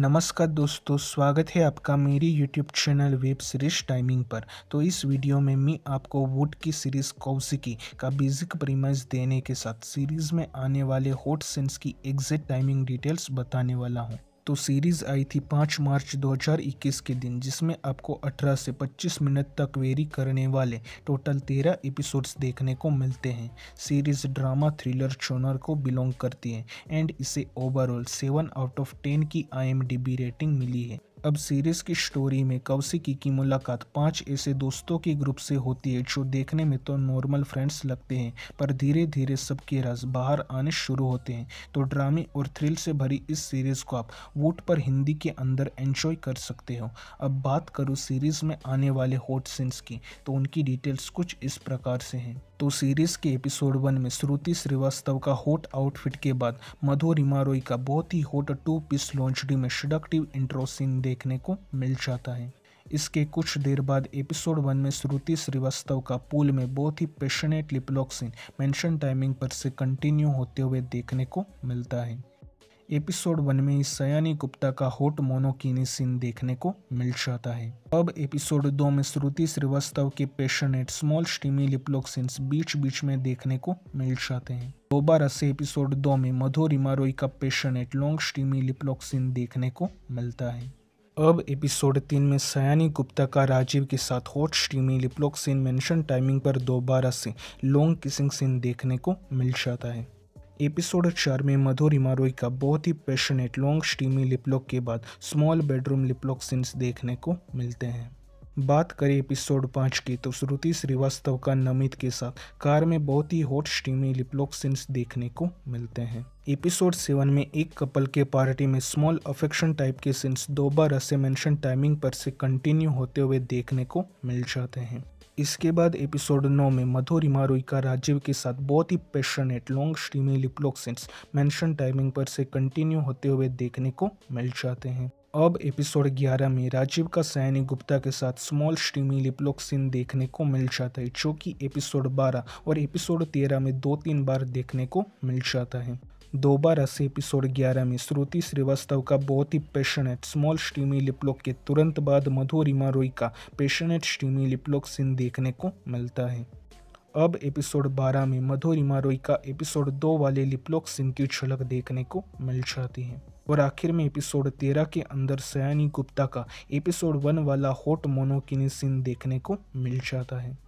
नमस्कार दोस्तों स्वागत है आपका मेरी YouTube channel web series timing पर तो इस वीडियो में मैं आपको वुड की सीरीज कौशिकी का बेसिक प्रीमाइज देने के साथ सीरीज में आने वाले हॉट सेंस की एग्जैक्ट टाइमिंग डिटेल्स बताने वाला हूं तो सीरीज़ आई थी पाँच मार्च 2021 के दिन जिसमें आपको 18 से 25 मिनट तक वेरी करने वाले टोटल 13 एपिसोड्स देखने को मिलते हैं सीरीज़ ड्रामा थ्रिलर चोनर को बिलोंग करती है एंड इसे ओवरऑल 7 आउट ऑफ 10 की आईएमडीबी रेटिंग मिली है अब सीरीज़ की स्टोरी में कौशिकी की मुलाकात पांच ऐसे दोस्तों के ग्रुप से होती है जो देखने में तो नॉर्मल फ्रेंड्स लगते हैं पर धीरे धीरे सबके रस बाहर आने शुरू होते हैं तो ड्रामे और थ्रिल से भरी इस सीरीज़ को आप वोट पर हिंदी के अंदर एंजॉय कर सकते हो अब बात करूँ सीरीज़ में आने वाले हॉट सीन्स की तो उनकी डिटेल्स कुछ इस प्रकार से हैं तो सीरीज़ के एपिसोड वन में श्रुति श्रीवास्तव का हॉट आउटफिट के बाद मधु रिमारोई का बहुत ही हॉट टू पीस लॉन्चडी में सडक्टिव इंट्रो सीन देखने को मिल जाता है इसके कुछ देर बाद एपिसोड वन में श्रुति श्रीवास्तव का पूल में बहुत ही passionate liplock scene mention timing पर से कंटिन्यू होते हुए देखने को मिलता है एपिसोड वन में सयानी गुप्ता का होट मोनोकिनी सीन देखने को मिल जाता है अब एपिसोड दो में श्रुति श्रीवास्तव के passionate small steamy liplock scenes बीच बीच में देखने को मिल जाते हैं दोबारा से एपिसोड दो में मधु रिमारोई का passionate long steamy liplock scene देखने को मिलता है अब एपिसोड तीन में सयानी गुप्ता का राजीव के साथ hot steamy liplock scene mention timing पर दोबारा से लॉन्ग किसिंग सीन देखने को मिल जाता है एपिसोड चार में मधुर रोय का बहुत ही पैशनेट लॉन्ग स्टीमी लिपलॉक के बाद स्मॉल बेडरूम लिपलॉक सीन्स देखने को मिलते हैं बात करें एपिसोड पाँच की तो श्रुति श्रीवास्तव का नमित के साथ कार में बहुत ही हॉट स्टीमी लिपलॉक सीन्स देखने को मिलते हैं एपिसोड सेवन में एक कपल के पार्टी में स्मॉल अफेक्शन टाइप के सीन्स दो बार ऐसे मेंशन टाइमिंग पर से कंटिन्यू होते हुए देखने को मिल जाते हैं इसके बाद एपिसोड नौ में मधुरी का राजीव के साथ बहुत ही passionate long steamy liplock scenes mention timing पर से कंटिन्यू होते हुए देखने को मिल जाते हैं अब एपिसोड 11 में राजीव का सैनी गुप्ता के साथ स्मॉल स्ट्रीमी लिपलॉक सीन देखने को मिल जाता है जो कि एपिसोड 12 और एपिसोड 13 में दो तीन बार देखने को मिल जाता है दोबारा से एपिसोड 11 में श्रुति श्रीवास्तव का बहुत ही पैशनेट स्मॉल स्टीमी लिपलॉक के तुरंत बाद मधुरिमा रोई का पैशनेट स्टीमी लिपलॉक सीन देखने को मिलता है अब एपिसोड 12 में मधुरिमा रोई का एपिसोड 2 वाले लिपलॉक सीन की झलक देखने को मिल जाती है और आखिर में एपिसोड 13 के अंदर सयानी गुप्ता का एपिसोड 1 वाला हॉट मोनोकिनी सीन देखने को मिल जाता है